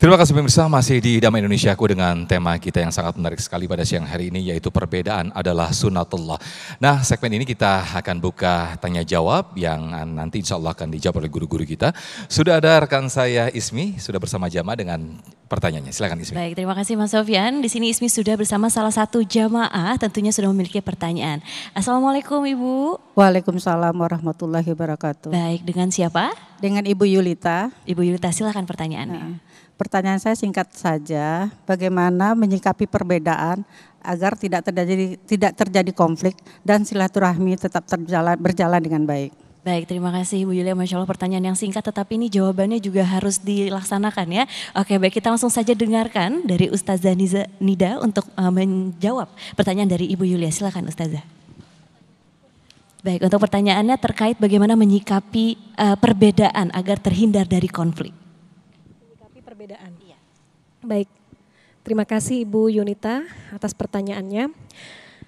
Terima kasih pemirsa masih di Damai Indonesiaku dengan tema kita yang sangat menarik sekali pada siang hari ini yaitu perbedaan adalah sunatullah. Nah segmen ini kita akan buka tanya jawab yang nanti insya Allah akan dijawab oleh guru-guru kita. Sudah ada rekan saya Ismi sudah bersama jamaah dengan pertanyaannya. Silakan Ismi. Baik, terima kasih Mas Sofian. Di sini Ismi sudah bersama salah satu jamaah tentunya sudah memiliki pertanyaan. Assalamualaikum Ibu. Waalaikumsalam warahmatullahi wabarakatuh. Baik, dengan siapa? Dengan Ibu Yulita. Ibu Yulita silakan pertanyaannya. Nah. Pertanyaan saya singkat saja, bagaimana menyikapi perbedaan agar tidak terjadi tidak terjadi konflik dan silaturahmi tetap terjalan berjalan dengan baik. Baik, terima kasih Bu Yulia. Masya Allah pertanyaan yang singkat tetapi ini jawabannya juga harus dilaksanakan ya. Oke baik kita langsung saja dengarkan dari Ustazah Nida untuk uh, menjawab pertanyaan dari Ibu Yulia. Silakan Ustazah. Baik, untuk pertanyaannya terkait bagaimana menyikapi uh, perbedaan agar terhindar dari konflik perbedaan. Iya. Baik, terima kasih Ibu Yunita atas pertanyaannya.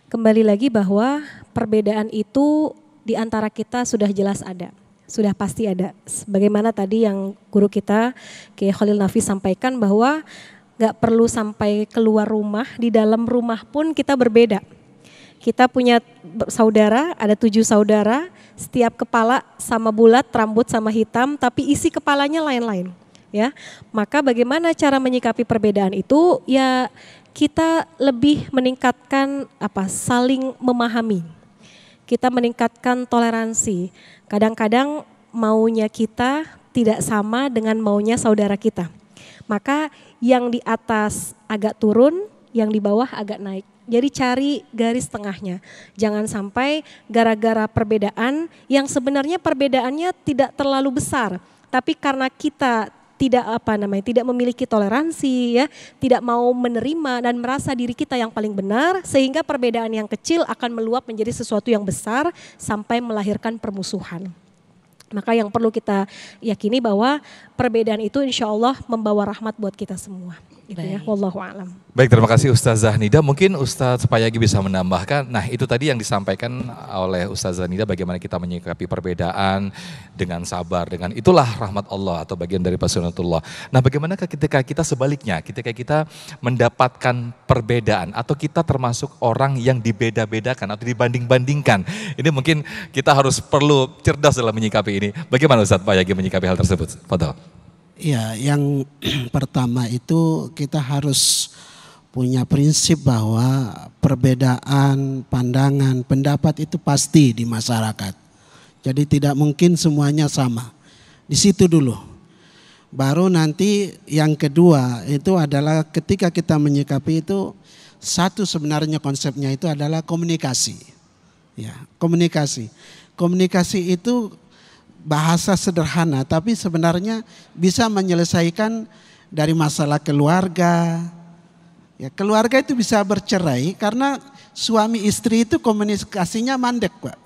Kembali lagi bahwa perbedaan itu di antara kita sudah jelas ada, sudah pasti ada. Sebagaimana tadi yang guru kita Ki Khalil Nafi sampaikan bahwa nggak perlu sampai keluar rumah, di dalam rumah pun kita berbeda. Kita punya saudara, ada tujuh saudara, setiap kepala sama bulat, rambut sama hitam, tapi isi kepalanya lain-lain ya. Maka bagaimana cara menyikapi perbedaan itu? Ya kita lebih meningkatkan apa? saling memahami. Kita meningkatkan toleransi. Kadang-kadang maunya kita tidak sama dengan maunya saudara kita. Maka yang di atas agak turun, yang di bawah agak naik. Jadi cari garis tengahnya. Jangan sampai gara-gara perbedaan yang sebenarnya perbedaannya tidak terlalu besar, tapi karena kita tidak apa namanya tidak memiliki toleransi ya tidak mau menerima dan merasa diri kita yang paling benar sehingga perbedaan yang kecil akan meluap menjadi sesuatu yang besar sampai melahirkan permusuhan maka yang perlu kita yakini bahwa perbedaan itu insya Allah membawa rahmat buat kita semua gitu Allah ya wallahu alam. Baik, terima kasih Ustazah Nida. Mungkin Ustaz Payagi bisa menambahkan. Nah, itu tadi yang disampaikan oleh Ustazah Nida bagaimana kita menyikapi perbedaan dengan sabar, dengan itulah rahmat Allah atau bagian dari pasunatullah. Nah, bagaimana ketika kita sebaliknya, ketika kita mendapatkan perbedaan atau kita termasuk orang yang dibeda-bedakan atau dibanding-bandingkan. Ini mungkin kita harus perlu cerdas dalam menyikapi ini. Bagaimana Ustaz Payagi menyikapi hal tersebut? Fadol. Ya, yang pertama itu kita harus punya prinsip bahwa perbedaan pandangan, pendapat itu pasti di masyarakat. Jadi tidak mungkin semuanya sama. Di situ dulu. Baru nanti yang kedua itu adalah ketika kita menyikapi itu satu sebenarnya konsepnya itu adalah komunikasi. Ya, komunikasi. Komunikasi itu bahasa sederhana, tapi sebenarnya bisa menyelesaikan dari masalah keluarga. Ya, keluarga itu bisa bercerai karena suami istri itu komunikasinya mandek, Pak.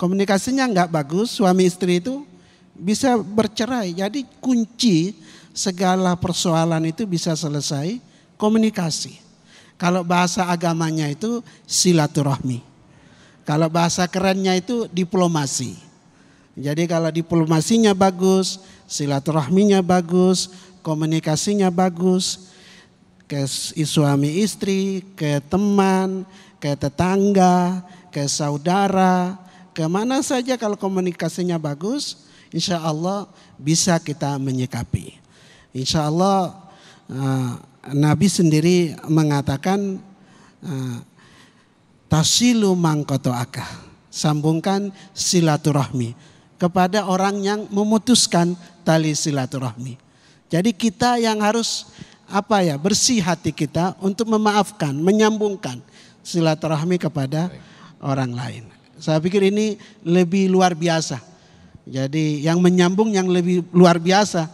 Komunikasinya enggak bagus, suami istri itu bisa bercerai. Jadi kunci segala persoalan itu bisa selesai komunikasi. Kalau bahasa agamanya itu silaturahmi. Kalau bahasa kerennya itu diplomasi. Jadi kalau diplomasinya bagus, silaturahminya bagus, komunikasinya bagus, ke suami istri, ke teman, ke tetangga, ke saudara, kemana saja kalau komunikasinya bagus, insya Allah bisa kita menyikapi. Insya Allah eh, Nabi sendiri mengatakan eh, tasilu mangkoto akah. sambungkan silaturahmi kepada orang yang memutuskan tali silaturahmi. Jadi kita yang harus apa ya bersih hati kita untuk memaafkan, menyambungkan silaturahmi kepada Baik. orang lain. Saya pikir ini lebih luar biasa. Jadi yang menyambung yang lebih luar biasa.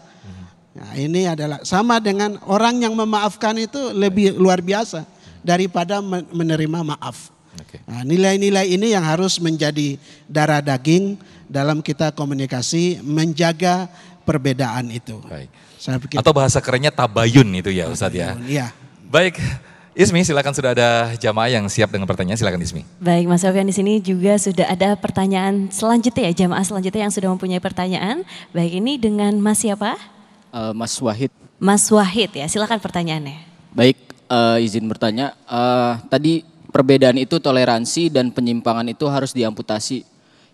Nah, ini adalah sama dengan orang yang memaafkan itu lebih luar biasa daripada menerima maaf. Okay. Nah, nilai-nilai ini yang harus menjadi darah daging dalam kita komunikasi menjaga perbedaan itu. Baik. Saya pikir. Atau bahasa kerennya tabayun itu ya Ustadz ya. Iya. Baik. Ismi, silakan sudah ada jamaah yang siap dengan pertanyaan, silakan Ismi. Baik, Mas Sofian di sini juga sudah ada pertanyaan selanjutnya ya, jamaah selanjutnya yang sudah mempunyai pertanyaan. Baik, ini dengan Mas siapa? Uh, Mas Wahid. Mas Wahid ya, silakan pertanyaannya. Baik, uh, izin bertanya. Uh, tadi perbedaan itu toleransi dan penyimpangan itu harus diamputasi.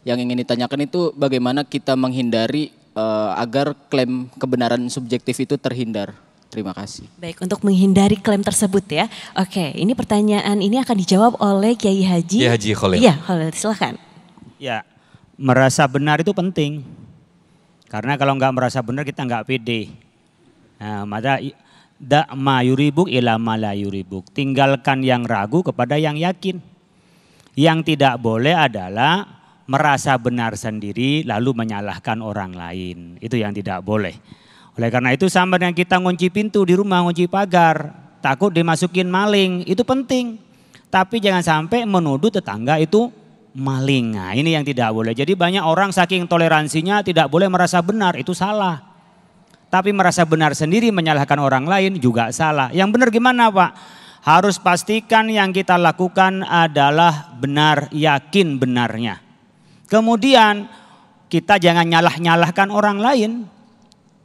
Yang ingin ditanyakan itu bagaimana kita menghindari uh, agar klaim kebenaran subjektif itu terhindar. Terima kasih. Baik, untuk menghindari klaim tersebut ya. Oke, ini pertanyaan ini akan dijawab oleh Kiai Haji. Kiai Haji Khalil. Iya, Khalil, silakan. Ya, merasa benar itu penting. Karena kalau nggak merasa benar kita nggak pede. Nah, maka da' yuribuk ila yuribuk. Tinggalkan yang ragu kepada yang yakin. Yang tidak boleh adalah merasa benar sendiri lalu menyalahkan orang lain. Itu yang tidak boleh. Oleh karena itu sama dengan kita ngunci pintu di rumah, ngunci pagar, takut dimasukin maling, itu penting. Tapi jangan sampai menuduh tetangga itu maling. Nah, ini yang tidak boleh. Jadi banyak orang saking toleransinya tidak boleh merasa benar, itu salah tapi merasa benar sendiri menyalahkan orang lain juga salah. Yang benar gimana Pak? Harus pastikan yang kita lakukan adalah benar, yakin benarnya. Kemudian kita jangan nyalah-nyalahkan orang lain.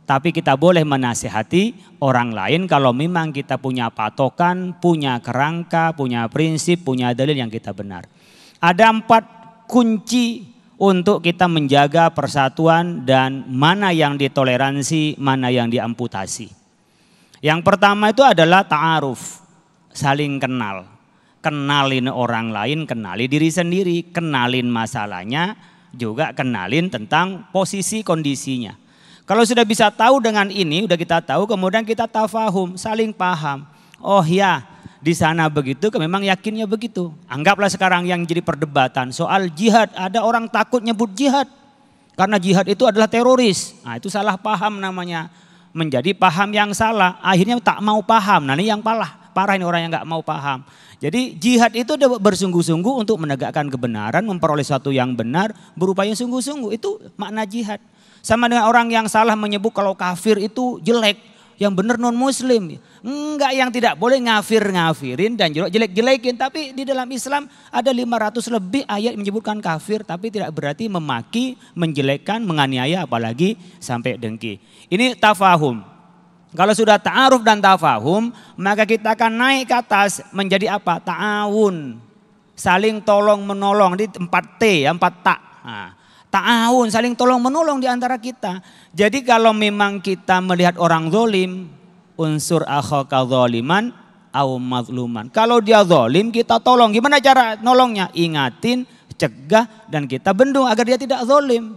Tapi kita boleh menasihati orang lain kalau memang kita punya patokan, punya kerangka, punya prinsip, punya dalil yang kita benar. Ada empat kunci untuk kita menjaga persatuan dan mana yang ditoleransi, mana yang diamputasi. Yang pertama itu adalah ta'aruf, saling kenal. Kenalin orang lain, kenali diri sendiri, kenalin masalahnya, juga kenalin tentang posisi kondisinya. Kalau sudah bisa tahu dengan ini, sudah kita tahu, kemudian kita tafahum, saling paham. Oh ya, di sana begitu, memang yakinnya begitu. Anggaplah sekarang yang jadi perdebatan soal jihad. Ada orang takut nyebut jihad. Karena jihad itu adalah teroris. Nah itu salah paham namanya. Menjadi paham yang salah. Akhirnya tak mau paham. Nah ini yang parah. Parah ini orang yang nggak mau paham. Jadi jihad itu bersungguh-sungguh untuk menegakkan kebenaran. Memperoleh sesuatu yang benar. berupaya sungguh-sungguh. Itu makna jihad. Sama dengan orang yang salah menyebut kalau kafir itu jelek yang benar non muslim. Enggak yang tidak boleh ngafir-ngafirin dan jelek-jelekin. Tapi di dalam Islam ada 500 lebih ayat menyebutkan kafir. Tapi tidak berarti memaki, menjelekkan, menganiaya apalagi sampai dengki. Ini tafahum. Kalau sudah ta'aruf dan tafahum maka kita akan naik ke atas menjadi apa? Ta'awun. Saling tolong menolong di 4 T, 4 ya, tak. Nah, Ta'awun, saling tolong menolong di antara kita. Jadi kalau memang kita melihat orang zolim, unsur akhaka zoliman, au mazluman. Kalau dia zolim kita tolong. Gimana cara nolongnya? Ingatin, cegah, dan kita bendung agar dia tidak zolim.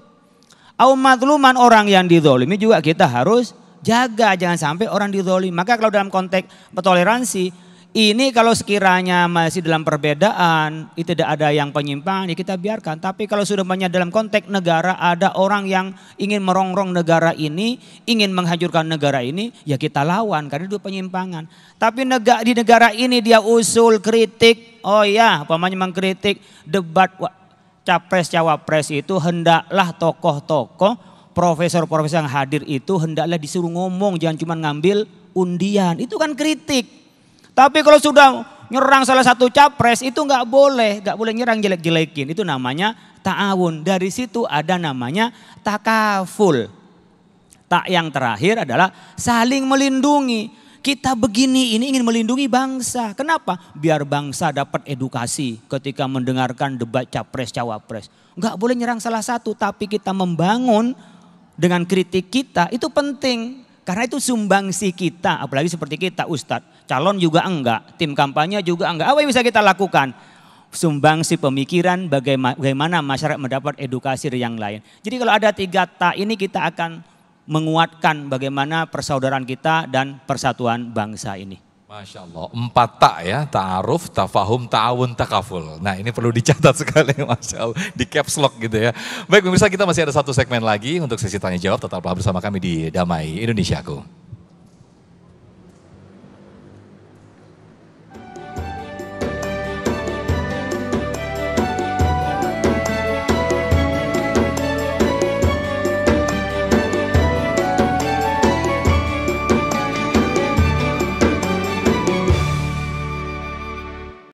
Au mazluman orang yang dizolimi juga kita harus jaga. Jangan sampai orang dizolim. Maka kalau dalam konteks toleransi ini kalau sekiranya masih dalam perbedaan, itu tidak ada yang penyimpangan, ya kita biarkan. Tapi kalau sudah banyak dalam konteks negara, ada orang yang ingin merongrong negara ini, ingin menghancurkan negara ini, ya kita lawan karena itu penyimpangan. Tapi negara, di negara ini dia usul kritik, oh ya, namanya mengkritik debat capres cawapres itu hendaklah tokoh-tokoh, profesor-profesor yang hadir itu hendaklah disuruh ngomong, jangan cuma ngambil undian. Itu kan kritik. Tapi kalau sudah nyerang salah satu capres itu nggak boleh, nggak boleh nyerang jelek-jelekin. Itu namanya ta'awun. Dari situ ada namanya takaful. Tak yang terakhir adalah saling melindungi. Kita begini ini ingin melindungi bangsa. Kenapa? Biar bangsa dapat edukasi ketika mendengarkan debat capres-cawapres. Nggak boleh nyerang salah satu, tapi kita membangun dengan kritik kita itu penting. Karena itu sumbangsi kita, apalagi seperti kita Ustadz, calon juga enggak, tim kampanye juga enggak. Apa yang bisa kita lakukan? Sumbangsi pemikiran bagaimana masyarakat mendapat edukasi dari yang lain. Jadi kalau ada tiga ta ini kita akan menguatkan bagaimana persaudaraan kita dan persatuan bangsa ini. Masya Allah, empat tak ya, ta'aruf, tafahum, ta'awun, takaful. Nah ini perlu dicatat sekali Masya Allah, di caps lock gitu ya. Baik pemirsa kita masih ada satu segmen lagi untuk sesi tanya jawab, tetaplah bersama kami di Damai Indonesiaku.